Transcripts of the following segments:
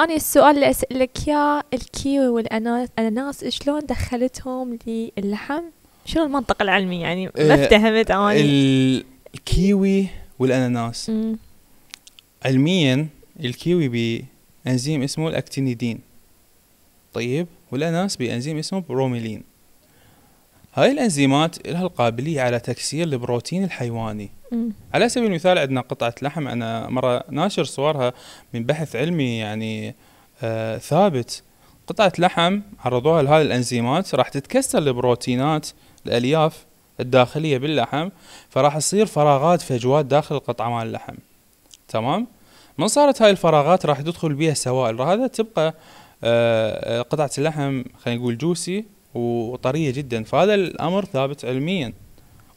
أنا السؤال اللي أسألك إياه الكيوي والأناناس شلون دخلتهم للحم؟ شنو المنطق العلمي يعني؟ ما إيه، افتهمت أنا الكيوي والأناناس مم. علميا الكيوي بأنزيم اسمه الأكتينيدين طيب والأناناس بأنزيم اسمه بروميلين هاي الأنزيمات لها القابلية على تكسير البروتين الحيواني مم. على سبيل المثال عندنا قطعه لحم انا مره ناشر صورها من بحث علمي يعني آه ثابت قطعه لحم عرضوها لهذه الانزيمات راح تتكسر البروتينات الالياف الداخليه باللحم فراح تصير فراغات فجوات داخل القطعه مال اللحم تمام من صارت هاي الفراغات راح تدخل بها سوائل هذا تبقى آه, آه، قطعه اللحم خلينا نقول جوسي وطريه جدا فهذا الامر ثابت علميا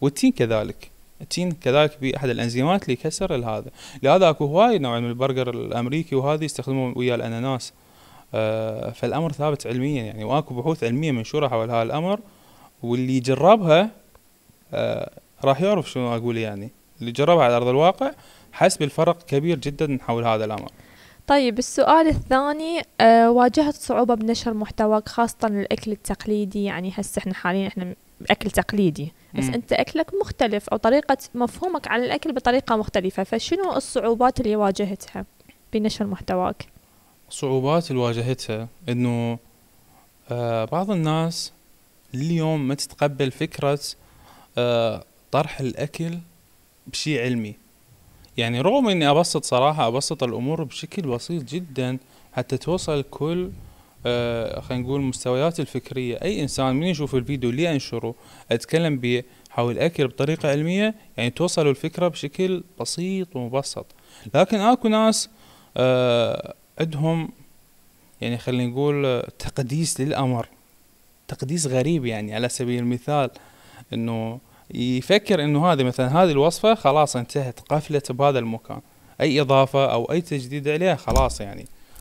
والتين كذلك التين كذلك باحد الانزيمات يكسر هذا لهذا اكو هواي نوع من البرجر الامريكي وهذا يستخدمون ويا الاناناس آه، فالامر ثابت علميا يعني واكو بحوث علميه منشوره حول هذا الامر واللي جربها آه، راح يعرف شنو اقول يعني اللي جربها على ارض الواقع حس بالفرق كبير جدا حول هذا الامر طيب السؤال الثاني أه واجهت صعوبة بنشر محتواك خاصة الأكل التقليدي يعني هسه احنا حاليا احنا أكل تقليدي بس م. انت اكلك مختلف او طريقه مفهومك عن الاكل بطريقه مختلفه فشنو الصعوبات اللي واجهتها بنشر محتواك صعوبات اللي واجهتها انه آه بعض الناس اليوم ما تتقبل فكره آه طرح الاكل بشيء علمي يعني رغم اني ابسط صراحه ابسط الامور بشكل بسيط جدا حتى توصل كل آه، خلينا نقول مستويات الفكريه اي انسان من يشوف الفيديو اللي انشره اتكلم به حول الاكل بطريقه علميه يعني توصلوا الفكره بشكل بسيط ومبسط لكن اكو ناس آه عندهم يعني خلينا نقول تقديس للامر تقديس غريب يعني على سبيل المثال انه يفكر انه هذه مثلا هذه الوصفه خلاص انتهت قفلت بهذا المكان اي اضافه او اي تجديد عليها خلاص يعني